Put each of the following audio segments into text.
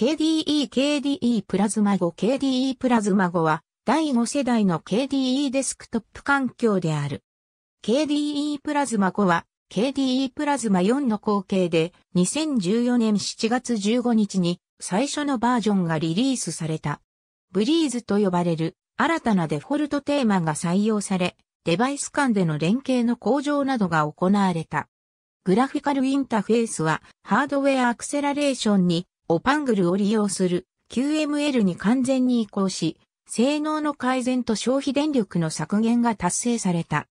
KDE-KDE プラズマ 5KDE プラズマ5は第5世代の KDE デスクトップ環境である。KDE プラズマ5は KDE プラズマ4の後継で2014年7月15日に最初のバージョンがリリースされた。ブリーズと呼ばれる新たなデフォルトテーマが採用され、デバイス間での連携の向上などが行われた。グラフィカルインターフェースはハードウェアアクセラレーションにオパングルを利用する QML に完全に移行し、性能の改善と消費電力の削減が達成された。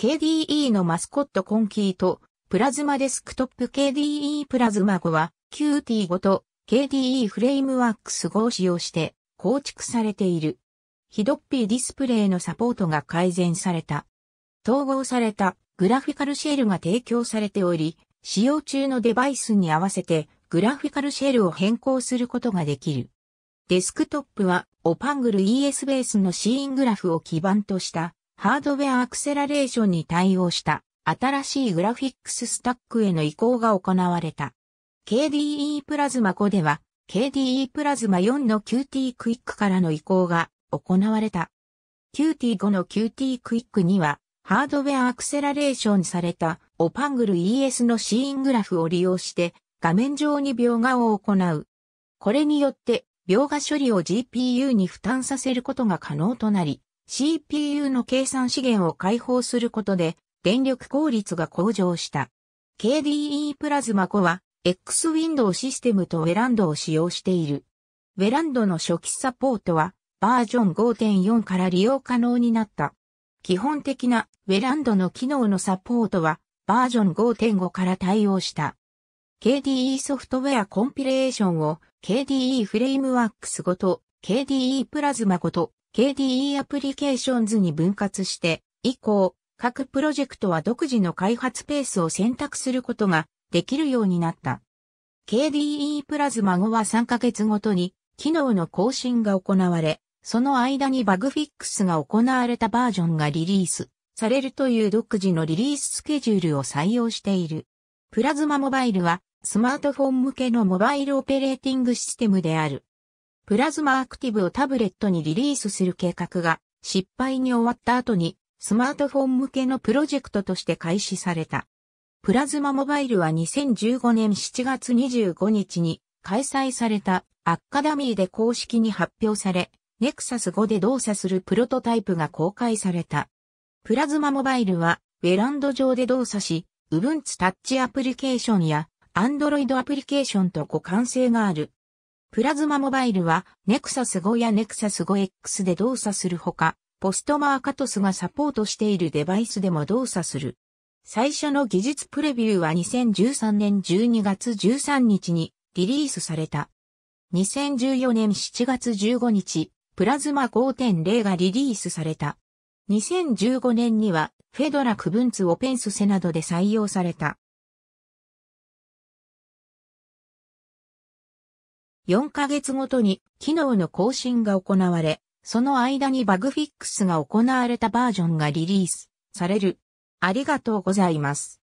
KDE のマスコットコンキーと、プラズマデスクトップ KDE プラズマ5は QT5 と KDE フレームワークス5を使用して構築されている。ヒドッピーディスプレイのサポートが改善された。統合されたグラフィカルシェルが提供されており、使用中のデバイスに合わせてグラフィカルシェルを変更することができる。デスクトップは、オパングル ES ベースのシーングラフを基盤としたハードウェアアクセラレーションに対応した新しいグラフィックススタックへの移行が行われた。KDE プラズマ5では KDE プラズマ4の Qt クイックからの移行が行われた。Qt5 の Qt クイックにはハードウェアアクセラレーションされたオパングル ES のシーングラフを利用して画面上に描画を行う。これによって、描画処理を GPU に負担させることが可能となり、CPU の計算資源を解放することで、電力効率が向上した。KDE プラズマ5は、X ウィンドウシステムとウェランドを使用している。ウェランドの初期サポートは、バージョン5.4から利用可能になった。基本的なウェランドの機能のサポートは、バージョン5.5から対応した。KDE ソフトウェアコンピレーションを KDE フレームワークスごと KDE プラズマごと KDE アプリケーションズに分割して以降各プロジェクトは独自の開発ペースを選択することができるようになった。KDE プラズマ後は3ヶ月ごとに機能の更新が行われ、その間にバグフィックスが行われたバージョンがリリースされるという独自のリリーススケジュールを採用している。プラズマモバイルはスマートフォン向けのモバイルオペレーティングシステムである。プラズマアクティブをタブレットにリリースする計画が失敗に終わった後にスマートフォン向けのプロジェクトとして開始された。プラズマモバイルは2015年7月25日に開催されたアッカダミーで公式に発表され、ネクサス5で動作するプロトタイプが公開された。プラズマモバイルは、ウェランド上で動作し、Ubuntu タッチアプリケーションや Android アプリケーションと互換性がある。プラズマモバイルは Nexus 5や Nexus 5X で動作するほか、ポストマーカトスがサポートしているデバイスでも動作する。最初の技術プレビューは2013年12月13日にリリースされた。2014年7月15日、プラズマ5.0がリリースされた。2015年にはフェドラ区分ツ、オペンスセなどで採用された。4ヶ月ごとに機能の更新が行われ、その間にバグフィックスが行われたバージョンがリリースされる。ありがとうございます。